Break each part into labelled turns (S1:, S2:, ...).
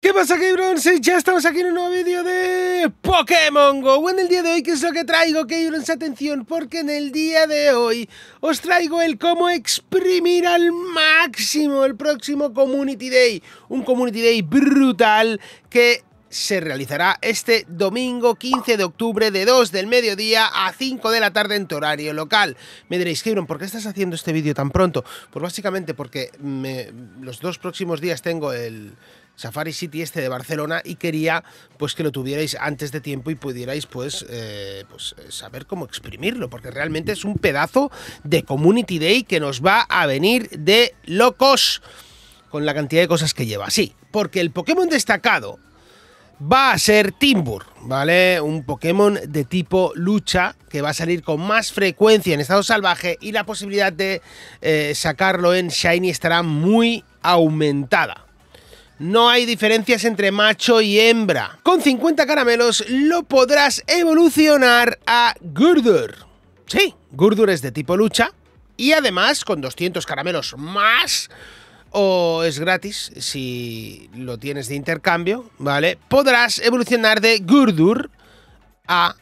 S1: ¿Qué pasa y Ya estamos aquí en un nuevo vídeo de Pokémon GO En el día de hoy, ¿qué es lo que traigo Keybrons? Atención, porque en el día de hoy os traigo el cómo exprimir al máximo el próximo Community Day Un Community Day brutal que se realizará este domingo 15 de octubre de 2 del mediodía a 5 de la tarde en tu horario local. Me diréis, Keybron, ¿por qué estás haciendo este vídeo tan pronto? Pues básicamente porque los dos próximos días tengo el, Safari City este de Barcelona y quería pues que lo tuvierais antes de tiempo y pudierais pues, eh, pues eh, saber cómo exprimirlo, porque realmente es un pedazo de Community Day que nos va a venir de locos con la cantidad de cosas que lleva. Sí, porque el Pokémon destacado va a ser Timbur, ¿vale? Un Pokémon de tipo lucha que va a salir con más frecuencia en estado salvaje y la posibilidad de eh, sacarlo en Shiny estará muy aumentada. No hay diferencias entre macho y hembra. Con 50 caramelos lo podrás evolucionar a Gurdur. Sí, Gurdur es de tipo lucha y además con 200 caramelos más o es gratis si lo tienes de intercambio, ¿vale? Podrás evolucionar de Gurdur a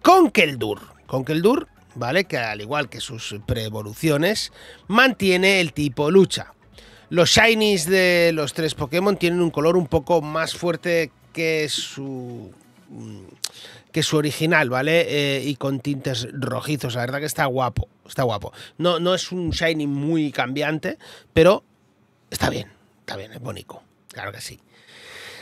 S1: Conkeldur. Conkeldur, ¿vale? Que al igual que sus pre-evoluciones, mantiene el tipo lucha. Los shinies de los tres Pokémon tienen un color un poco más fuerte que su mm, que su original, ¿vale? Eh, y con tintes rojizos. La verdad que está guapo, está guapo. No, no es un shiny muy cambiante, pero está bien, está bien, es bonito. Claro que sí.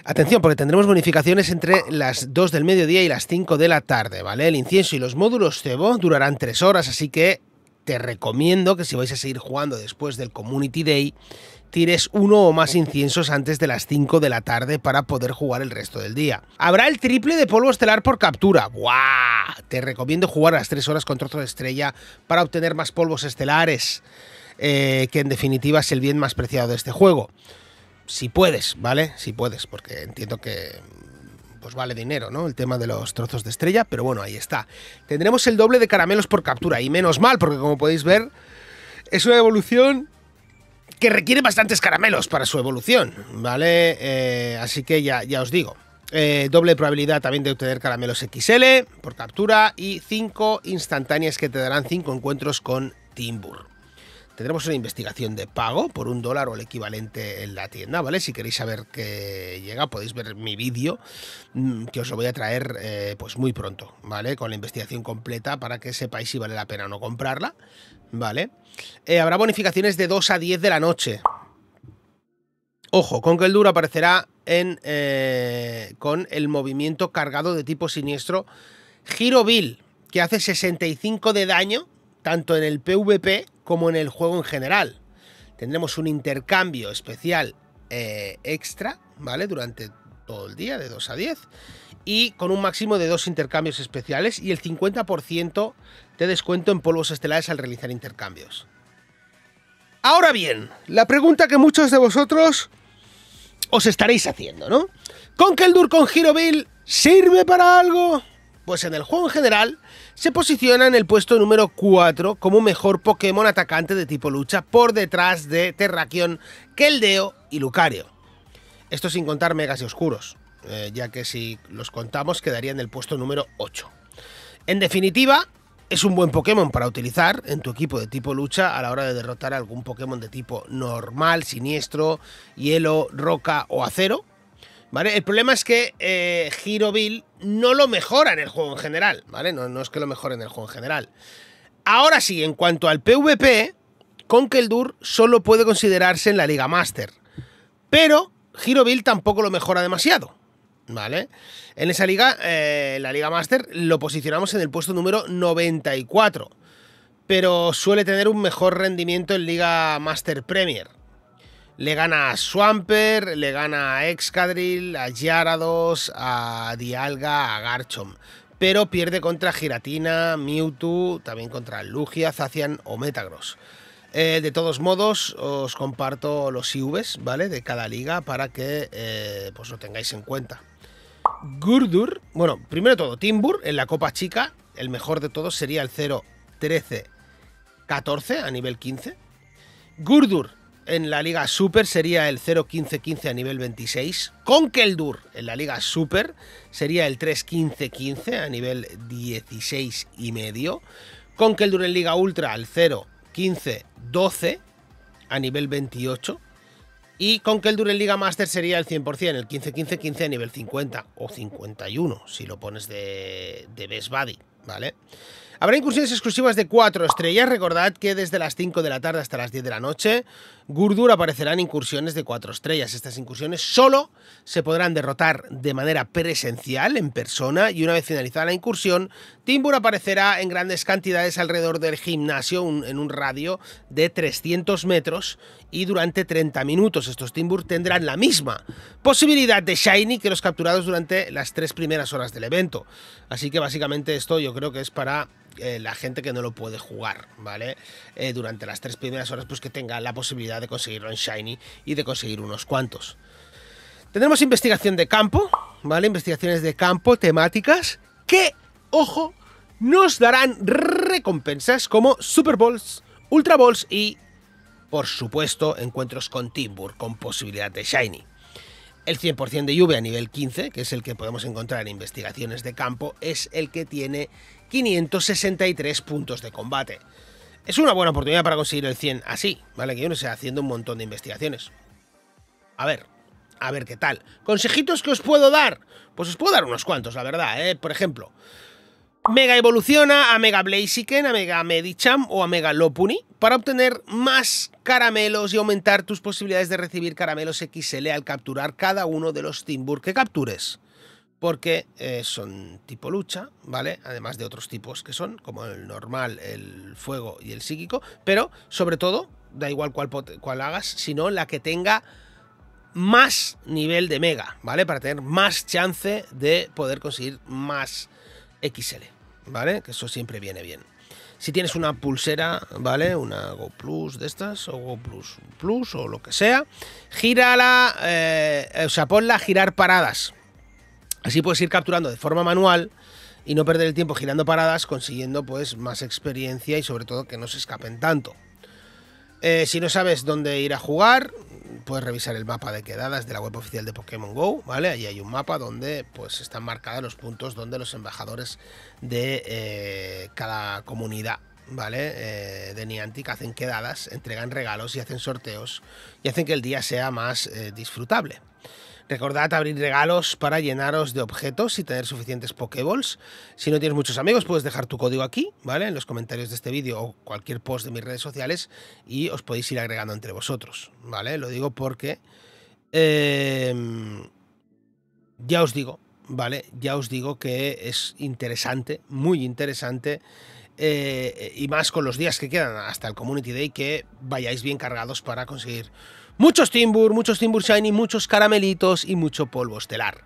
S1: Atención, porque tendremos bonificaciones entre las 2 del mediodía y las 5 de la tarde, ¿vale? El incienso y los módulos cebo durarán 3 horas, así que te recomiendo que si vais a seguir jugando después del Community Day, tires uno o más inciensos antes de las 5 de la tarde para poder jugar el resto del día. Habrá el triple de polvo estelar por captura. ¡Guau! Te recomiendo jugar a las 3 horas con trozo de estrella para obtener más polvos estelares, eh, que en definitiva es el bien más preciado de este juego. Si puedes, ¿vale? Si puedes, porque entiendo que pues vale dinero, ¿no? El tema de los trozos de estrella, pero bueno, ahí está. Tendremos el doble de caramelos por captura, y menos mal, porque como podéis ver, es una evolución que requiere bastantes caramelos para su evolución, ¿vale? Eh, así que ya, ya os digo. Eh, doble probabilidad también de obtener caramelos XL por captura y 5 instantáneas que te darán 5 encuentros con Timbur. Tendremos una investigación de pago por un dólar o el equivalente en la tienda, ¿vale? Si queréis saber qué llega, podéis ver mi vídeo mm, que os lo voy a traer eh, pues muy pronto, ¿vale? Con la investigación completa para que sepáis si vale la pena o no comprarla, ¿vale? Eh, habrá bonificaciones de 2 a 10 de la noche. Ojo, con que el duro aparecerá en, eh, con el movimiento cargado de tipo siniestro Giro que hace 65 de daño tanto en el PvP como en el juego en general. Tendremos un intercambio especial eh, extra, ¿vale? Durante todo el día, de 2 a 10, y con un máximo de dos intercambios especiales y el 50% de descuento en polvos estelares al realizar intercambios. Ahora bien, la pregunta que muchos de vosotros os estaréis haciendo, ¿no? ¿Con que el Durcon Hero sirve para algo? Pues en el juego en general se posiciona en el puesto número 4 como mejor Pokémon atacante de tipo lucha por detrás de Terrakion, Keldeo y Lucario. Esto sin contar megas y oscuros, eh, ya que si los contamos quedaría en el puesto número 8. En definitiva, es un buen Pokémon para utilizar en tu equipo de tipo lucha a la hora de derrotar algún Pokémon de tipo normal, siniestro, hielo, roca o acero, el problema es que eh, Giroville no lo mejora en el juego en general, ¿vale? No, es que lo mejore en el juego en general. Ahora sí, en cuanto al PvP, con Keldur solo puede considerarse en la Liga Master. Pero Giroville tampoco lo mejora demasiado. ¿Vale? En esa liga, eh, la Liga Master, lo posicionamos en el puesto número 94. Pero suele tener un mejor rendimiento en Liga Master Premier. Le gana a Swamper, le gana a Excadrill, a Yarados, a Dialga, a Garchom, Pero pierde contra Giratina, Mewtwo, también contra Lugia, Zacian o Metagross. Eh, de todos modos, os comparto los IVs, ¿vale? De cada liga para que eh, pues lo tengáis en cuenta. Gurdur, bueno, primero todo, Timbur en la Copa Chica, el mejor de todos sería el 0, 13, 14 a nivel 15. Gurdur en la Liga Super sería el 0-15-15 a nivel 26. Con Keldur en la Liga Super sería el 3-15-15 a nivel 16 y medio. Con Keldur en Liga Ultra el 0-15-12 a nivel 28. Y con Keldur en Liga Master sería el 100%, el 15-15-15 a nivel 50 o 51 si lo pones de, de Best Buddy, ¿vale? vale Habrá incursiones exclusivas de 4 estrellas. Recordad que desde las 5 de la tarde hasta las 10 de la noche, Gurdur aparecerán incursiones de 4 estrellas. Estas incursiones solo se podrán derrotar de manera presencial, en persona, y una vez finalizada la incursión, Timbur aparecerá en grandes cantidades alrededor del gimnasio, en un radio de 300 metros, y durante 30 minutos. Estos Timbur tendrán la misma posibilidad de Shiny que los capturados durante las tres primeras horas del evento. Así que básicamente esto yo creo que es para eh, la gente que no lo puede jugar, ¿vale? Eh, durante las tres primeras horas, pues que tenga la posibilidad de conseguirlo en Shiny y de conseguir unos cuantos. Tenemos investigación de campo, ¿vale? Investigaciones de campo, temáticas, que, ojo, nos darán recompensas como Super Bowls, Ultra Balls y, por supuesto, encuentros con Timbur con posibilidad de Shiny. El 100% de lluvia a nivel 15, que es el que podemos encontrar en investigaciones de campo, es el que tiene 563 puntos de combate. Es una buena oportunidad para conseguir el 100 así, ¿vale? Que yo no sé, haciendo un montón de investigaciones. A ver, a ver qué tal. ¿Consejitos que os puedo dar? Pues os puedo dar unos cuantos, la verdad, ¿eh? Por ejemplo, Mega Evoluciona a Mega Blaziken, a Mega Medicham o a Mega Lopunny para obtener más caramelos y aumentar tus posibilidades de recibir caramelos XL al capturar cada uno de los Timbur que captures. Porque eh, son tipo lucha, ¿vale? Además de otros tipos que son, como el normal, el fuego y el psíquico. Pero, sobre todo, da igual cuál, cuál hagas, sino la que tenga más nivel de mega, ¿vale? Para tener más chance de poder conseguir más XL, ¿vale? Que eso siempre viene bien si tienes una pulsera, ¿vale? Una Go Plus de estas, o Go Plus Plus, o lo que sea, gírala, eh, o sea, ponla a girar paradas. Así puedes ir capturando de forma manual y no perder el tiempo girando paradas, consiguiendo pues más experiencia y sobre todo que no se escapen tanto. Eh, si no sabes dónde ir a jugar, puedes revisar el mapa de quedadas de la web oficial de Pokémon Go, ¿vale? Allí hay un mapa donde pues están marcados los puntos donde los embajadores de eh, cada comunidad, ¿vale? Eh, de Niantic hacen quedadas, entregan regalos y hacen sorteos y hacen que el día sea más disfrutable. Recordad abrir regalos para llenaros de objetos y tener suficientes Pokéballs. Si no tienes muchos amigos, puedes dejar tu código aquí, ¿vale? En los comentarios de este vídeo o cualquier post de mis redes sociales y os podéis ir agregando entre vosotros, ¿vale? Lo digo porque... Em, ya os digo, ¿vale? Ya os digo que es interesante, muy interesante eh, y más con los días que quedan hasta el Community Day, que vayáis bien cargados para conseguir muchos Timbur, muchos Timbur Shiny, muchos caramelitos y mucho polvo estelar.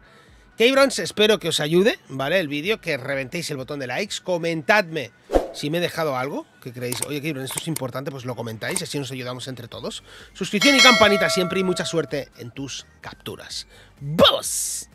S1: Keybrons, espero que os ayude, ¿vale? El vídeo, que reventéis el botón de likes, comentadme si me he dejado algo que creéis, oye Keybrons, esto es importante, pues lo comentáis, así nos ayudamos entre todos. Suscripción y campanita siempre y mucha suerte en tus capturas. ¡Vamos!